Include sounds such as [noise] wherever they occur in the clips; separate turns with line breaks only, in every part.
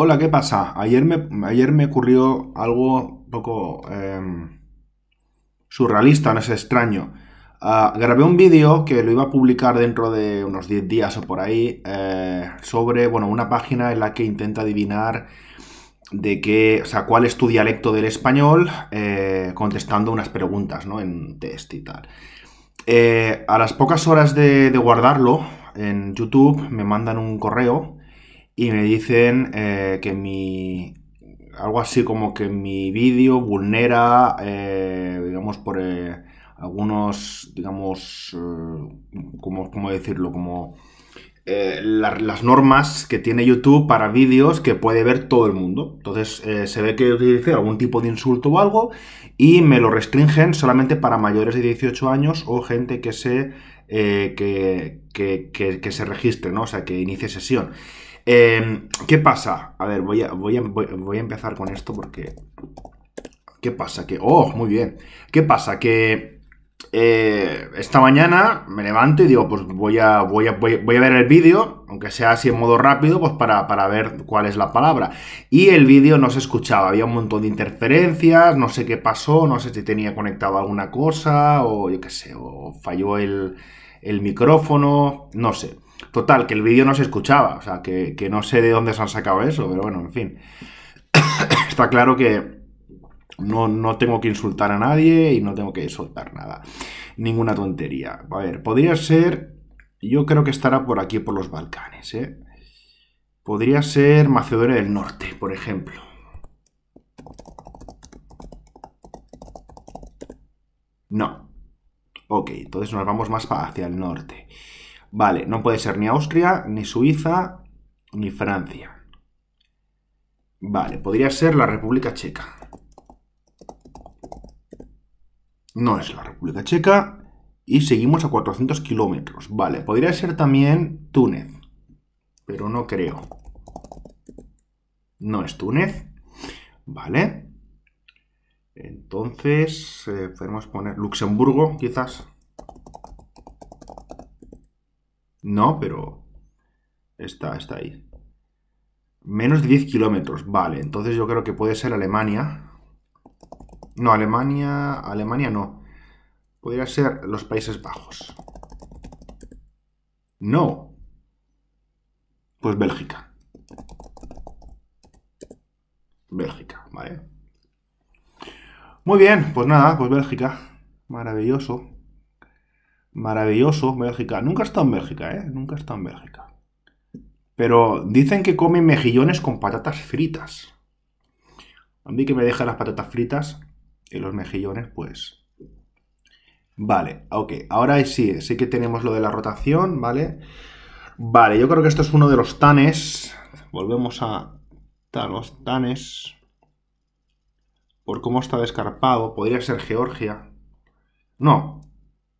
Hola, ¿qué pasa? Ayer me, ayer me ocurrió algo un poco em, surrealista, no es extraño. Ah, grabé un vídeo que lo iba a publicar dentro de unos 10 días o por ahí eh, sobre, bueno, una página en la que intenta adivinar de qué, o sea, cuál es tu dialecto del español eh, contestando unas preguntas, ¿no? En test y tal. Eh, a las pocas horas de guardarlo en YouTube me mandan un correo y me dicen eh, que mi... algo así como que mi vídeo vulnera, eh, digamos, por eh, algunos, digamos, como, ¿cómo decirlo? Como... las normas que tiene YouTube para vídeos que puede ver todo el mundo. Entonces se ve que utilicé algún tipo de insulto o algo y me lo restringen solamente para mayores de 18 años o gente que se, que, se registre, ¿no? o sea, que inicie sesión. Em, ¿Qué pasa? A ver, voy a, voy, a, empezar con esto porque... ¿Qué pasa? Que... ¡Oh, muy bien! ¿Qué pasa? Que... Eh, esta mañana me levanto y digo, pues voy a, voy a, ver el vídeo, aunque sea así en modo rápido, pues para, ver cuál es la palabra. Y el vídeo no se escuchaba, había un montón de interferencias, no sé qué pasó, no sé si tenía conectado alguna cosa, o yo qué sé, o falló el micrófono, no sé. Total, que el vídeo no se escuchaba, o sea, que, no sé de dónde se han sacado eso, pero bueno, en fin. [coughs] Está claro que no, no, tengo que insultar a nadie y no tengo que soltar nada. Ninguna tontería. A ver, podría ser... Yo creo que estará por aquí, por los Balcanes, ¿eh? Podría ser Macedonia del Norte, por ejemplo. No. Ok, entonces nos vamos más hacia el norte. Vale, no puede ser ni Austria, ni Suiza, ni Francia. Vale, podría ser la República Checa. No es la República Checa. Y seguimos a 400 kilómetros. Vale, podría ser también Túnez. Pero no creo. No es Túnez. Vale. Entonces, eh, podemos poner Luxemburgo, quizás. No, pero está, está ahí. Menos de 10 kilómetros, vale. Entonces yo creo que puede ser Alemania. No, Alemania... Alemania no. Podría ser los Países Bajos. No. Pues Bélgica. Bélgica, ¿vale? Muy bien, pues nada, pues Bélgica. Maravilloso maravilloso, Bélgica. Nunca he estado en Bélgica, ¿eh? Nunca he estado en Bélgica. Pero dicen que comen mejillones con patatas fritas. A mí que me dejan las patatas fritas y los mejillones, pues... Vale, ok. Ahora sí, sí que tenemos lo de la rotación, ¿vale? Vale, yo creo que esto es uno de los tanes. Volvemos a los tanes. Por cómo está descarpado. Podría ser Georgia. No,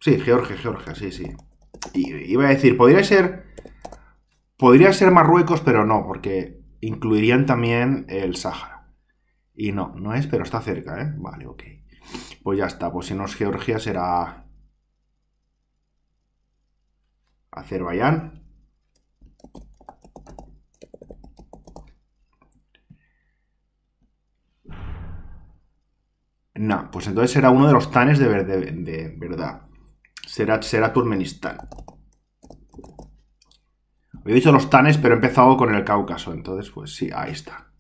Sí, Georgia, Georgia, sí, sí. Y, iba a decir, podría ser. Podría ser Marruecos, pero no, porque incluirían también el Sáhara. Y no, no es, pero está cerca, ¿eh? Vale, ok. Pues ya está, pues si no es Georgia será. Azerbaiyán. No, pues entonces será uno de los tanes de verdad será, Turmenistán. He dicho los tanes, pero he empezado con el Cáucaso. Entonces, pues sí, ahí está.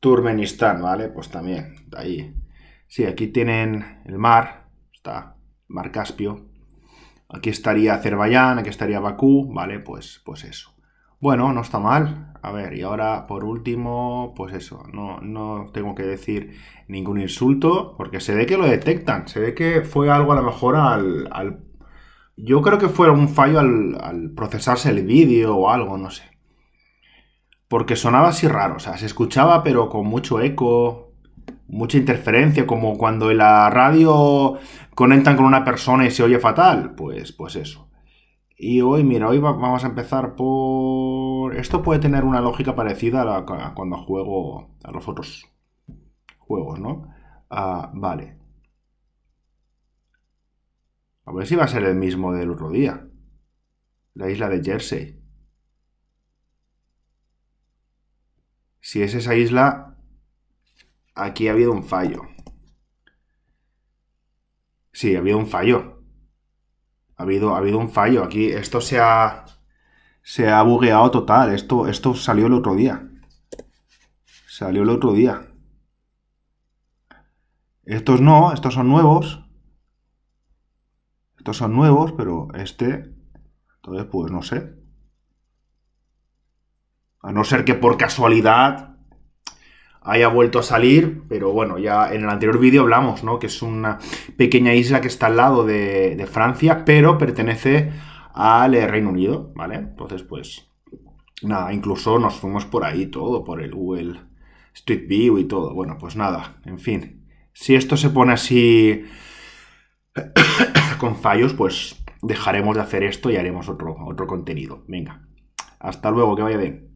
Turmenistán, ¿vale? Pues también, ahí. Sí, aquí tienen el mar, está mar Caspio. Aquí estaría Azerbaiyán, aquí estaría Bakú, ¿vale? Pues, pues eso. Bueno, no está mal. A ver, y ahora por último, pues eso, no, no tengo que decir ningún insulto, porque se ve que lo detectan, se ve que fue algo a lo mejor al yo creo que fue un fallo al, procesarse el vídeo o algo, no sé. Porque sonaba así raro, o sea, se escuchaba pero con mucho eco, mucha interferencia, como cuando en la radio conectan con una persona y se oye fatal. Pues, pues eso. Y hoy, mira, hoy vamos a empezar por... Esto puede tener una lógica parecida a, cuando juego a los otros juegos, ¿no? Ah, vale. A ver si va a ser el mismo del otro día. La isla de Jersey. Si es esa isla, aquí ha habido un fallo. Sí, ha habido un fallo. Ha habido, ha habido un fallo. Aquí esto se ha, se ha bugueado total. Esto, esto salió el otro día. Salió el otro día. Estos no, estos son nuevos. Estos son nuevos, pero este... Entonces, pues no sé. A no ser que por casualidad haya vuelto a salir, pero bueno, ya en el anterior vídeo hablamos, ¿no? Que es una pequeña isla que está al lado de, Francia, pero pertenece al eh, Reino Unido, ¿vale? Entonces, pues, nada, incluso nos fuimos por ahí todo, por el Google Street View y todo. Bueno, pues nada, en fin. Si esto se pone así con fallos, pues dejaremos de hacer esto y haremos otro, otro contenido. Venga, hasta luego, que vaya bien.